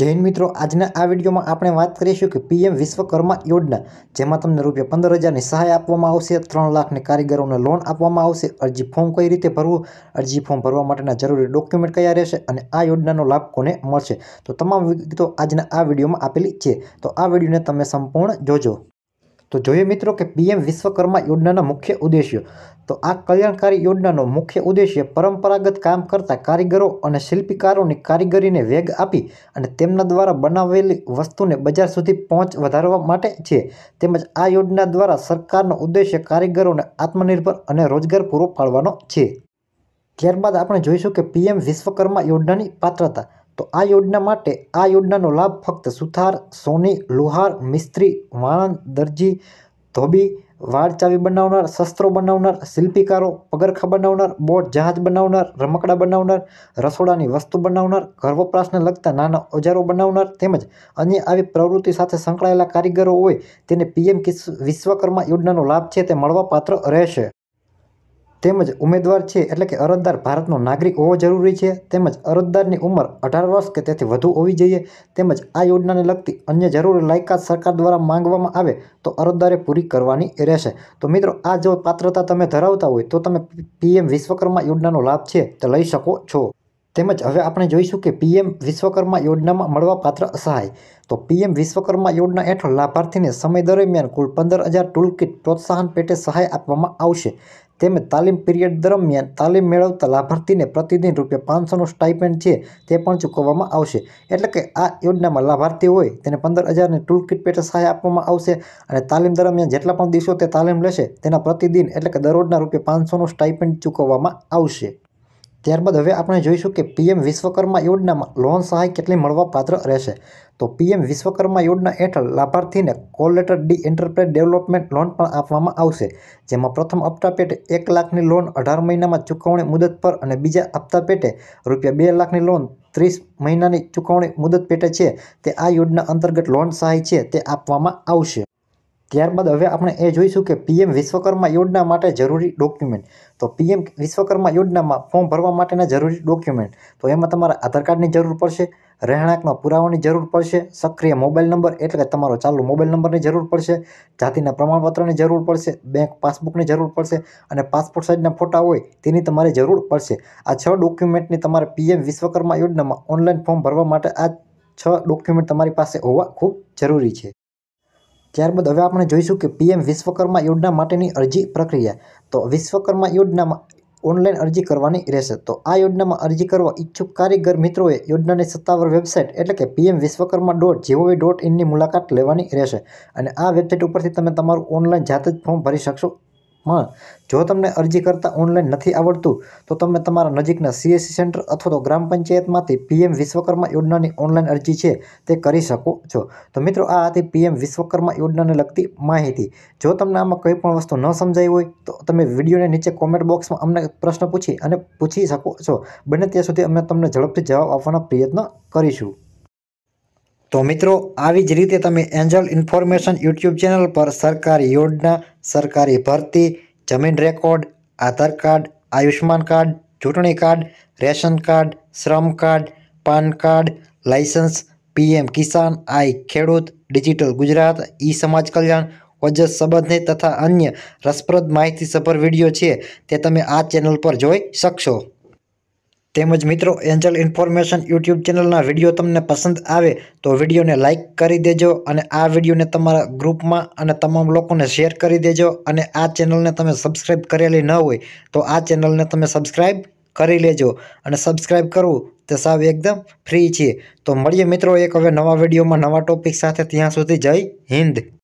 જૈન મિત્રો આજના આ વિડીયોમાં આપણે વાત કરીશું કે પીએમ વિશ્વકર્મા યોજના જેમાં તમને રૂપિયા પંદર હજારની સહાય આપવામાં આવશે ત્રણ લાખની કારીગરોને લોન આપવામાં આવશે અરજી ફોર્મ કઈ રીતે ભરવું અરજી ફોર્મ ભરવા માટેના જરૂરી ડોક્યુમેન્ટ કયા રહેશે અને આ યોજનાનો લાભ કોને મળશે તો તમામ વિગતો આજના આ વિડીયોમાં આપેલી છે તો આ વિડીયોને તમે સંપૂર્ણ જોજો તો જોઈએ મિત્રો કે પીએમ વિશ્વકર્મા યોજનાના મુખ્ય ઉદ્દેશ્ય તો આ કલ્યાણકારી યોજનાનો મુખ્ય ઉદ્દેશ્ય પરંપરાગત કામ કરતા કારીગરો અને શિલ્પીકારોની કારીગરીને વેગ આપી અને તેમના દ્વારા બનાવેલી વસ્તુને બજાર સુધી પહોંચ વધારવા માટે છે તેમજ આ યોજના દ્વારા સરકારનો ઉદ્દેશ્ય કારીગરોને આત્મનિર્ભર અને રોજગાર પૂરો પાડવાનો છે ત્યારબાદ આપણે જોઈશું કે પીએમ વિશ્વકર્મા યોજનાની પાત્રતા તો આ યોજના માટે આ યોજનાનો લાભ ફક્ત સુથાર સોની લુહાર મિસ્ત્રી વાણંદ દરજી ધોબી વાળ ચાવી બનાવનાર શસ્ત્રો બનાવનાર શિલ્પીકારો પગરખા બનાવનાર બોટ જહાજ બનાવનાર રમકડા બનાવનાર રસોડાની વસ્તુ બનાવનાર ઘર વપરાશને લગતા નાના ઓજારો બનાવનાર તેમજ અન્ય આવી પ્રવૃત્તિ સાથે સંકળાયેલા કારીગરો હોય તેને પીએમ વિશ્વકર્મા યોજનાનો લાભ છે તે મળવાપાત્ર રહેશે તેમજ ઉમેદવાર છે એટલે કે અરજદાર ભારતનો નાગરિક હોવો જરૂરી છે તેમજ અરજદારની ઉંમર અઢાર વર્ષ કે તેથી વધુ હોવી જોઈએ તેમજ આ યોજનાને લગતી અન્ય જરૂરી લાયકાત સરકાર દ્વારા માંગવામાં આવે તો અરજદારે પૂરી કરવાની રહેશે તો મિત્રો આ જો પાત્રતા તમે ધરાવતા હોય તો તમે પીએમ વિશ્વકર્મા યોજનાનો લાભ છે તે લઈ શકો છો તેમજ હવે આપણે જોઈશું કે પીએમ વિશ્વકર્મા યોજનામાં મળવા પાત્ર સહાય તો પીએમ વિશ્વકર્મા યોજના હેઠળ લાભાર્થીને સમય દરમિયાન કુલ પંદર હજાર ટૂલ પ્રોત્સાહન પેટે સહાય આપવામાં આવશે તેમજ તાલીમ પીરિયડ દરમિયાન તાલીમ મેળવતા લાભાર્થીને પ્રતિદિન રૂપિયા પાંચસોનું સ્ટાઇપેન્ડ છે તે પણ ચૂકવવામાં આવશે એટલે કે આ યોજનામાં લાભાર્થી હોય તેને પંદર હજારની ટૂલ કિટ પેટે સહાય આપવામાં આવશે અને તાલીમ દરમિયાન જેટલા પણ દિવસો તે તાલીમ લેશે તેના પ્રતિદિન એટલે કે દરરોજના રૂપિયા પાંચસોનું સ્ટાઇપેન્ડ ચૂકવવામાં આવશે ત્યારબાદ હવે આપણે જોઈશું કે પીએમ વિશ્વકર્મા યોજનામાં લોન સહાય કેટલી મળવાપાત્ર રહેશે તો પીએમ વિશ્વકર્મા યોજના હેઠળ લાભાર્થીને call letter D enterprise development loan પણ આપવામાં આવશે જેમાં પ્રથમ હપ્તા પેટે એક લાખની લોન અઢાર મહિનામાં ચૂકવણી મુદત પર અને બીજા હપ્તા પેટે રૂપિયા બે લાખની લોન ત્રીસ મહિનાની ચૂકવણી મુદત પેટે છે તે આ યોજના અંતર્ગત લોન સહાય છે તે આપવામાં આવશે ત્યારબાદ હવે આપણે એ જોઈશું કે પીએમ વિશ્વકર્મા યોજના માટે જરૂરી ડોક્યુમેન્ટ તો પીએમ વિશ્વકર્મા યોજનામાં ફોર્મ ભરવા માટેના જરૂરી ડોક્યુમેન્ટ તો એમાં તમારા આધાર કાર્ડની જરૂર પડશે રહેણાંકનો પુરાવાની જરૂર પડશે સક્રિય મોબાઈલ નંબર એટલે કે તમારો ચાલુ મોબાઈલ નંબરની જરૂર પડશે જાતિના પ્રમાણપત્રની જરૂર પડશે બેંક પાસબુકની જરૂર પડશે અને પાસપોર્ટ સાઇઝના ફોટા હોય તેની તમારે જરૂર પડશે આ છ ડોક્યુમેન્ટની તમારે પીએમ વિશ્વકર્મા યોજનામાં ઓનલાઈન ફોર્મ ભરવા માટે આ છ ડોક્યુમેન્ટ તમારી પાસે હોવા ખૂબ જરૂરી છે ત્યારબાદ હવે આપણે જોઈશું કે પીએમ વિશ્વકર્મા યોજના માટેની અરજી પ્રક્રિયા તો વિશ્વકર્મા યોજનામાં ઓનલાઈન અરજી કરવાની રહેશે તો આ યોજનામાં અરજી કરવા ઈચ્છુક કારીગર મિત્રોએ યોજનાની સત્તાવાર વેબસાઇટ એટલે કે PM Vishwakarma dot G O V dot ઇનની મુલાકાત લેવાની રહેશે અને આ વેબસાઇટ ઉપરથી તમે તમારું ઓનલાઈન જાત જ ફોર્મ ભરી શકશો પણ જો તમને અરજી કરતા ઓનલાઈન નથી આવડતું તો તમે તમારા નજીકના સીએસસી સેન્ટર અથવા તો ગ્રામ પંચાયતમાંથી પીએમ વિશ્વકર્મા યોજનાની ઓનલાઈન અરજી છે તે કરી શકો છો તો મિત્રો આ હતી પીએમ વિશ્વકર્મા યોજનાને લગતી માહિતી જો તમને આમાં કંઈ પણ વસ્તુ ન સમજાઈ હોય તો તમે વિડીયોને નીચે કોમેન્ટ બોક્સમાં અમને પ્રશ્ન પૂછી અને પૂછી શકો છો બને ત્યાં સુધી અમે તમને ઝડપથી જવાબ આપવાનો પ્રયત્ન કરીશું તો મિત્રો આવી જ રીતે તમે એન્જલ ઇન્ફોર્મેશન યુટ્યુબ ચેનલ પર સરકારી યોજના સરકારી ભરતી જમીન record Aadhaar card Ayushman card ચૂંટણી કાર્ડ રેશન કાર્ડ શ્રમ card PAN card licence PM Kisan I Khedut digital Gujarat ઈ સમાજ કલ્યાણ વજ્ર સંબંધિત તથા અન્ય રસપ્રદ માહિતીસભર વિડીયો છે તે તમે આ ચેનલ પર જોઈ શકશો તેમજ મિત્રો એન્જલ ઇન્ફોર્મેશન યુટ્યુબ ચેનલના વિડીયો તમને પસંદ આવે તો વિડીયોને લાઇક કરી દેજો અને આ વિડીયોને તમારા ગ્રુપમાં અને તમામ લોકોને શેર કરી દેજો અને આ ચેનલને તમે સબસ્ક્રાઈબ કરેલી ન હોય તો આ ચેનલને તમે સબસ્ક્રાઈબ કરી લેજો અને સબસ્ક્રાઈબ કરવું તે સાવ એકદમ ફ્રી છે તો મળીએ મિત્રો એક હવે નવા વિડીયોમાં નવા ટોપિક સાથે ત્યાં સુધી જય હિન્દ